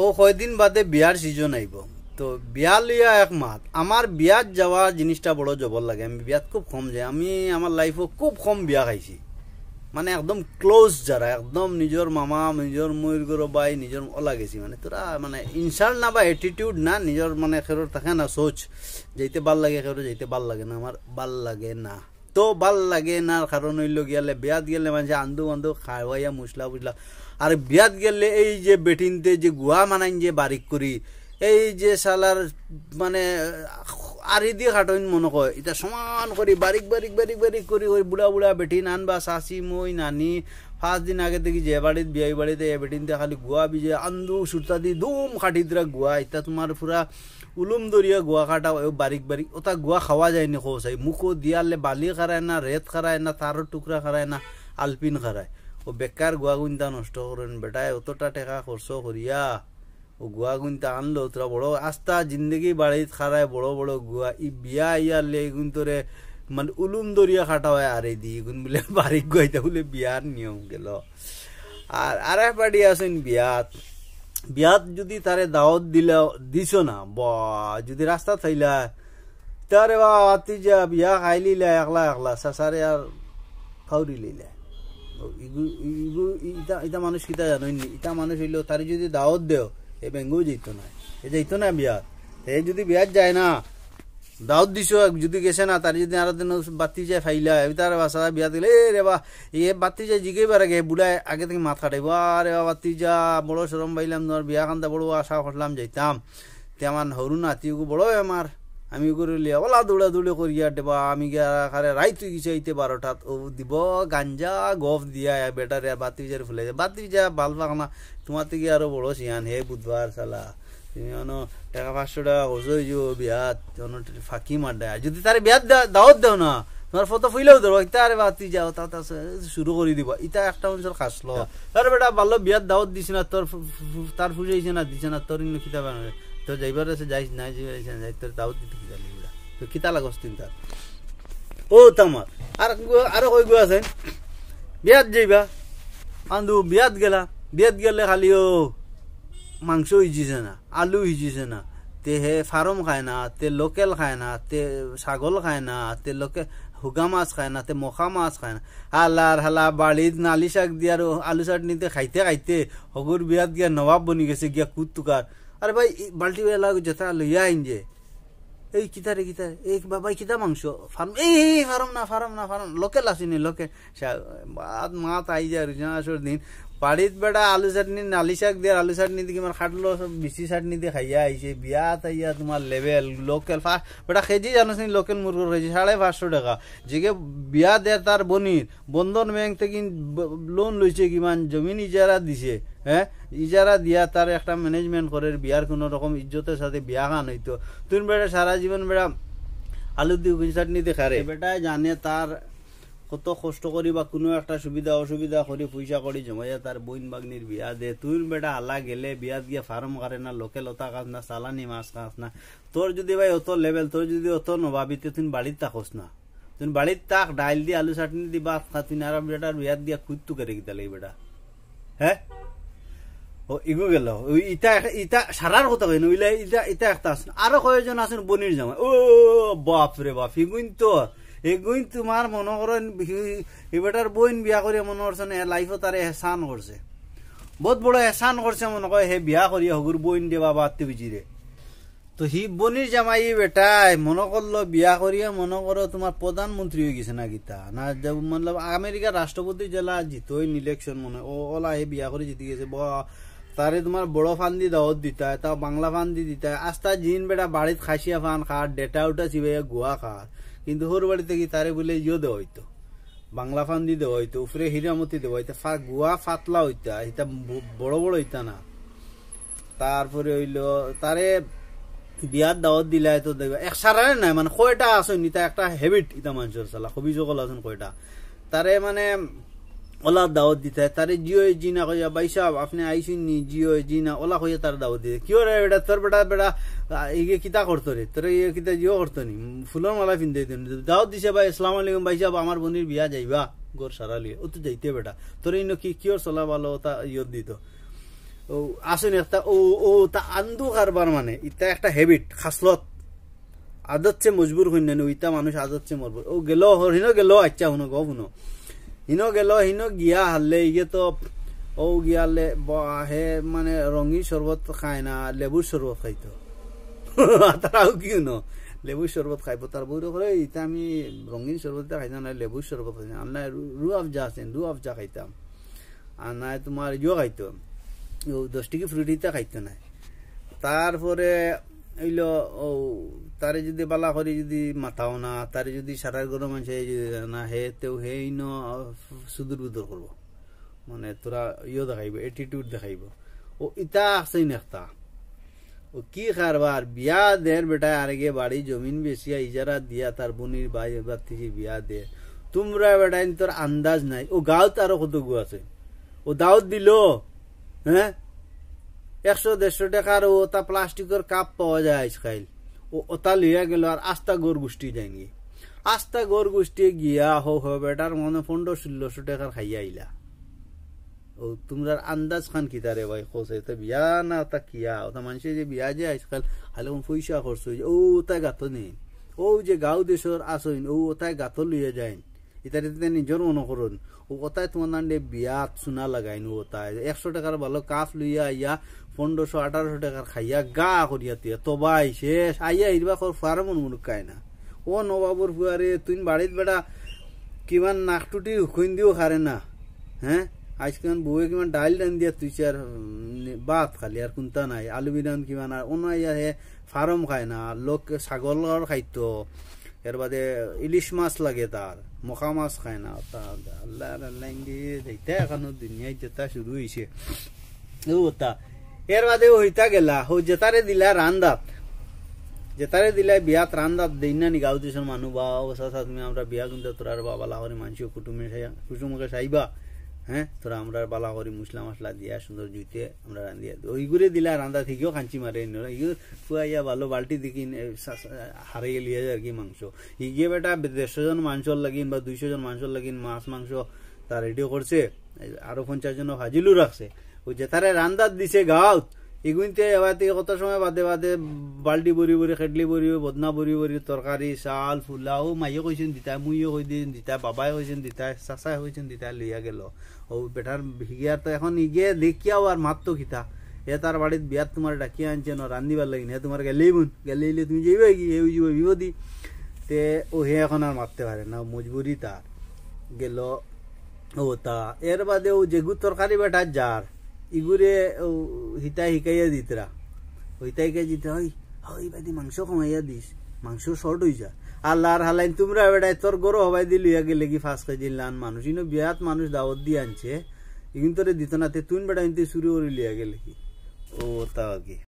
ও কয়দিন বাদে বিয়ার সিজন আইব তো বিয়া লইয়া এক মাত আমার বিয়াত যাওয়া জিনিসটা বড় জবর লাগে আমি বিয়াত খুব কম যাই আমি আমার লাইফও খুব কম বিয়া খাইছি মানে একদম ক্লোজ যারা একদম নিজের মামা নিজের ময়ূর গরো বাই নিজের ওলা গেছি মানে তোরা মানে ইনসাল্ট না বা এটিটিউড না নিজের মানে খেরোর থাকে না সোচ যাইতে ভাল লাগে খেরো যাইতে ভাল লাগে না আমার ভাল লাগে না তো ভাল লাগে না কারণ হইল গিয়ালে বিয়াত গেলে মানে আন্দু আন্দু খাওয়াইয়া মশলা বুঝলা আর বিয়াত গেলে এই যে বেটিনতে যে গুহা মানাইন যে বারিক করি এই যে সালার মানে আরি দিয়ে খাটন মনে কয় এটা সমান করি বারিক বারিক বারিক বারিক করি ওই বুড়া বুড়া বেটিন আনবা বা মই নানি ফার্স্ট দিন আগে থেকে যে বাড়িত বিয়ে বাড়িতে এ বেটিনতে খালি গুয়া বিজে আন্দু সুতা দি দুম খাটি দিরা গুয়া এটা তোমার পুরা উলুম দরিয়া গুয়া কাটা বারিক বারিক ওটা গুয়া খাওয়া যায় নি চাই মুখো দিয়ালে বালি খারায় না রেত খারায় না তারও টুকরা খারায় না আলপিন খারায় ও বেকার গুয়া গুনতা নষ্ট করেন বেটায় অতটা টেকা খরচ করিয়া ও গুয়া গুন্তা আনলো তোরা বড় আস্তা জিন্দগি বাড়িত খারায় বড় বড় গুয়া ই বিয়া ইয়ার লে গুন তোরে মানে উলুম দরিয়া খাটা হয় আরে দি গুন বলে বাড়ি গুয়াইতে বলে বিয়ার নিয়ম গেল আর আর এক পার্টি বিয়াত বিয়াত যদি তারে দাওয়াত দিল দিছ না ব যদি রাস্তা থাইলা তারে বা আতি যা বিয়া খাইলিলা একলা একলা সাসারে আর ফাউরি লিলা ইটা মানুষ কিতা জানো ইটা মানুষ হইলো তারি যদি দাওয়াত দেও এ বেঙ্গু যেত না এ যেত না বিয়াত এ যদি বিয়াত যায় না দাওয়াত দিছো যদি গেছে না তার যদি আরো দিন বাতি যায় ফাইলা এবার তার বাসা বিয়া দিলে এ রে বা এ বাতি যায় জিগেবার আগে বুলাই আগে থেকে মাথা টাইব আর বা বাতি যা বড় সরম পাইলাম তোমার বিয়া কান্দা বড় আশা করলাম যাইতাম তেমন আমার হরুন আতিও বড় আমার আমি করে লিয়া ওলা দৌড়া দৌড়ে করিয়া দেবা আমি গিয়ে খারে রাই তুই কিছু আইতে বারোটাত ও দিব গাঞ্জা গফ দিয়া বেটারে বাতি বিচারে ফুলে যায় বাতি বিচার পাক না তোমার থেকে আরো বড় সিয়ান হে বুধবার সালা তুমি অনো টাকা পাঁচশো টাকা হয়ে হইজ বিয়াত অন ফাঁকি মার দেয় যদি তার বিয়াত দাওয়াত দেও না তোমার ফটো ফুইলেও ধরো ইতা আরে বাতি যাও তা শুরু করে দিব ইতা একটা অঞ্চল খাসলো হ্যাঁ। আরে বেটা ভালো বিয়াত দাওয়াত দিছে না তোর তার ফুসাইছে না দিছে না তোর কিতাব তো যাইবার আছে যাইস না যাই তোর দাওয়াত দিতে কি জানি তো কিতা লাগস তিন তার ও তামার আর আর কই গো আছেন বিয়াত যাইবা আন্দু বিয়াত গেলা বিয়াত গেলে খালি ও মাংস সিজিছে না আলু সিজিছে না তে হে ফার্ম খায় না তে লোকেল খায় না তে ছাগল খায় না তে লোকে হুগা মাছ খায় না তে মখা মাছ খায় না হালার হালা বাড়িত নালি শাক দিয়ে আর আলু চাটনিতে খাইতে খাইতে হগুর বিয়াত গিয়া নবাব বনি গেছে গিয়া কুত আরে ভাই বাল্টি বাল্টিওয়ালা জোতা লইয়া আইন যে এই কিতারে কিতারে এই ভাই কিতা মাংস ফার্ম এই এই ফার্ম না ফার্ম না ফার্ম লোকেল আসিনি লোকে মাত আই যায় দিন বাড়িত বেড়া আলু চাটনি নালি শাক দিয়ে আলু চাটনি দিয়ে কিমান খাটলো বিচি চাটনি দিয়ে খাইয়া আইছে বিয়া তাইয়া তোমার লেভেল লোকেল ফার্স্ট বেটা খেজি জানো নি লোকেল মুরগুর কেজি সাড়ে পাঁচশো টাকা যেগে বিয়া দে তার বনির বন্ধন ব্যাংক থেকে লোন লইছে কিমান জমিন ইজারা দিছে হ্যাঁ ইজারা দিয়া তার একটা ম্যানেজমেন্ট করে বিয়ার কোনো রকম ইজ্জতের সাথে বিয়া খান হইতো তুমি বেটা সারা জীবন বেড়া আলু দিয়ে চাটনি দিয়ে খারে বেটা জানে তার কত কষ্ট করি বা কোনো একটা সুবিধা অসুবিধা করি পয়সা করি জমাইয়া তার বইন বাগনির বিয়া দে তুই বেটা আলা গেলে বিয়াত গিয়ে ফার্ম কারে না লোকে লতা কাজ না সালানি মাছ কাজ না তোর যদি ভাই অত লেভেল তোর যদি অত নভাবিতে তুই বাড়ির তাকস না তুই বাড়ির তাক ডাইল দিয়ে আলু চাটনি দি বাস খা তুই আর বেটার বিয়াত দিয়া খুঁজতু করে গিয়ে লাগে বেটা হ্যাঁ ও ইগু গেল ইটা ইটা সারার কথা কই নইলে ইটা ইটা একটা আছে আরো কয়েকজন আছেন বনির জামা ও বাপ রে বাপ ইগুইন তো একগুণ তোমাৰ মনৰ কৰিবাৰ বইন বিয়া কৰি মনে কৰিছ নে লাইফত তাৰে এহচান কৰিছে বহুত বড় এহচান কৰিছে মনে কয় সেই বিয়া কৰি হগুৰ বইন দে বাবা আত্ম বিজিৰে তো সি বনিৰ জামাই বেটাই মনে কৰিলো বিয়া কৰিয়ে মনে কৰ তোমাৰ প্ৰধানমন্ত্ৰী হৈ গৈছে না গীতা না মতলব আমেৰিকাৰ ৰাষ্ট্ৰপতি জেলা জিতই নিলেকশ্যন মনে অলা সেই বিয়া কৰি জিতি গৈছে ব তাৰে তোমাৰ বড়ো ফান্দি দহত দিতাই তাৰ বাংলা ফান দি দিতাই আস্তা জিন বেটা বাৰীত খাচিয়া ফান খা ডেটা উটা চিবাই গোৱা খা কিন্তু হোর বাড়িতে কি তারে বলে ইয়ে দেওয়া হইতো বাংলা ফান্দি দেওয়া হইতো উপরে হিরামতি দেওয়া হইতো গুয়া ফাতলা হইতা এটা বড় বড় হইতা না তারপরে হইল তারে বিয়াত দাওয়াত দিলাই তো দেখবা এক সারারে নাই মানে কয়টা আসুন এটা একটা হেবিট ইতা মানুষের চালা হবি সকল আসুন কয়টা তারে মানে ওলা দাওয়াত দিতে তার জিও জিনা কইয়া ভাই সাহেব আপনি আইসুন নি জিও জিনা ওলা কইয়া তার দাওয়াত দিতে কিয় রে বেটা তোর বেটা বেটা ইগে কিতা করতো রে তোর ইয়ে কিতা জিও করতো নি ফুলন মালা পিন দিতে দাওয়াত দিছে ভাই আসসালামু আলাইকুম ভাই সাহেব আমার বোনের বিয়া যাইবা গোর সারালি ও তো যাইতে বেটা তোর ইন কি কিয়র সলা ভালো তা ইয়ত দিত ও আসুন একটা ও ও তা আন্দু কারবার মানে ইটা একটা হ্যাবিট খাসলত আদত চে মজবুর হইন ওইটা মানুষ আদত চে মরবো ও গেল হরিনো গেল আচ্ছা হুনো গো হুনো হিনো গেল হিনো গিয়া হারলে ইগে তো ও গিয়ালে হে মানে রঙি শরবত খায় না লেবুর শরবত খাইতো তারাও কি ন লেবু শরবত খাইব তার বউ করে ইতা আমি রঙিন শরবত খাইতাম না লেবু শরবত খাইতাম আর না রু আফজা আছেন রু আফজা খাইতাম আর না তোমার ইয়ো খাইতো দশ টিকি ফ্রুটিতে খাইতো না তারপরে এইল ও তারে যদি বালা করে যদি মাথাও না তারে যদি সারার গরম আছে যদি না হে তেও হে ইন সুদূর বুদুর করবো মানে তোরা ইয়ে দেখাইব এটিটিউড দেখাইব ও ইতা আছে নেখতা ও কি কারবার বিয়া দেন বেটা আরেগে বাড়ি জমিন বেশিয়া ইজারা দিয়া তার বনির ভাই এবার থেকে বিয়া দে তোমরা বেটা তোর আন্দাজ নাই ও গাঁও তারও কত গু আছে ও দাওয়াত দিল হ্যাঁ একশো দেড়শো টাকার ও তা প্লাস্টিকের কাপ পাওয়া যায় আজকাল ও ওটা লইয়া গেল আর আস্তা গোর গোষ্ঠী যায়নি আস্তা গোর গোষ্ঠী গিয়া হো হো বেটার মনে পনেরো ষোলোশো টাকার খাইয়া আইলা ও তোমরা আন্দাজ খান কি তারে ভাই কোসে তো বিয়া না তা কিয়া ওটা মানুষে যে বিয়া যে আজকাল হালে পয়সা খরচ হয়ে ও তাই গাত নেই ও যে গাঁও দেশের আসইন ও তাই গাত লইয়া যায় ইত্যাদিতে নিজের অনুসরণ ওটাই তোমার দিয়ে বিয়াত চুনা লাগাই নো ওটাই একশো টাকার ভালো কাফ লইয়া আইয়া পনেরোশো আঠারোশো টাকার খাইয়া গা করিয়া তুই তবাই শেষ আইয়া ইরবা কর ফার মন মনুক কায় না ও নবাবর ফুয়ারে তুই বাড়িত বেড়া কিমান নাকটুটি খুইন দিও খারে না হ্যাঁ আজকাল বউয়ে কিমান ডাইল ডান দিয়া তুই আর বাত খালি আর কোনটা নাই আলু বিধান কিমান আর অন্য আইয়া হে ফার্ম খায় না লোক ছাগল খাইতো এর বাদে ইলিশ মাছ লাগে তার মুখামাস খায় না আল্লাহ আল্লাহ দিয়ে এখনো দুনিয়ায় জেতা শুরু হয়েছে ওটা এর বাদে হইতা গেলা হো জেতারে দিলা রান্দাত জেতারে দিলা বিয়াত রান্দাত দিন না নিগাও দিছন মানু বা ওসা সাথ আমরা বিয়া গুন্দা তোরার বাবা লাহরে মানুষ কুটুমে কুটুমকে সাইবা হ্যাঁ তোরা আমরা বালা করি মশলা মশলা দিয়া সুন্দর জুইতে আমরা রান্ধিয়া ওইগুলো দিলা রান্ধা থেকেও খাঁচি মারে ইগুলো ভালো বাল্টি দেখিন হারে গেলি আর কি মাংস ইগিয়ে বেটা দেড়শো জন মাংসর লাগিন বা দুইশো জন মাংসর লাগিন মাছ মাংস তার রেডিও করছে আরো পঞ্চাশ জন হাজিলও রাখছে ওই যে তারা রান্দার দিছে গাঁত এগুনতে এবাতে কত সময় বাদে বাদে বাল্টি বরি বরি খেডলি বরি বদনা বরি বরি তরকারি চাল ফুলাও মাইয়ে কইছেন দিতা মুইয়ে কই দিন দিতা বাবাই কইছেন দিতা চাচাই কইছেন দিতা লইয়া গেল ও বেটার ভিগিয়ার তো এখন ইগে দেখিয়াও আর মাত্র খিতা এ তার বাড়িত বিয়ার তোমার ডাকিয়ে ন রান্ধিবার লাগি হে তোমার গেলেই বোন গেলেইলে তুমি যাইবে কি হে যাবে বিপদি তে ও হে এখন আর মারতে পারে না মজবুরি তার গেল ও তা এর বাদে ও যেগু তরকারি বেটার যার ইগুরে হিতাই হিকাইয়া দিতরা হইতা হিকাই দিতে হই হই বাদি মাংস কমাইয়া দিস মাংস শর্ট হই যা আল্লাহর হালাইন তোমরা বেড়াই তোর গরু হবাই দিল ইয়া গেলে কি ফাঁস খাই দিল লান মানুষ ইনো বিয়াত মানুষ দাওয়াত দিয়ে আনছে ইগিন তোরে দিত না তে তুই বেড়াই শুরু করে লিয়া গেলে কি ও তা কি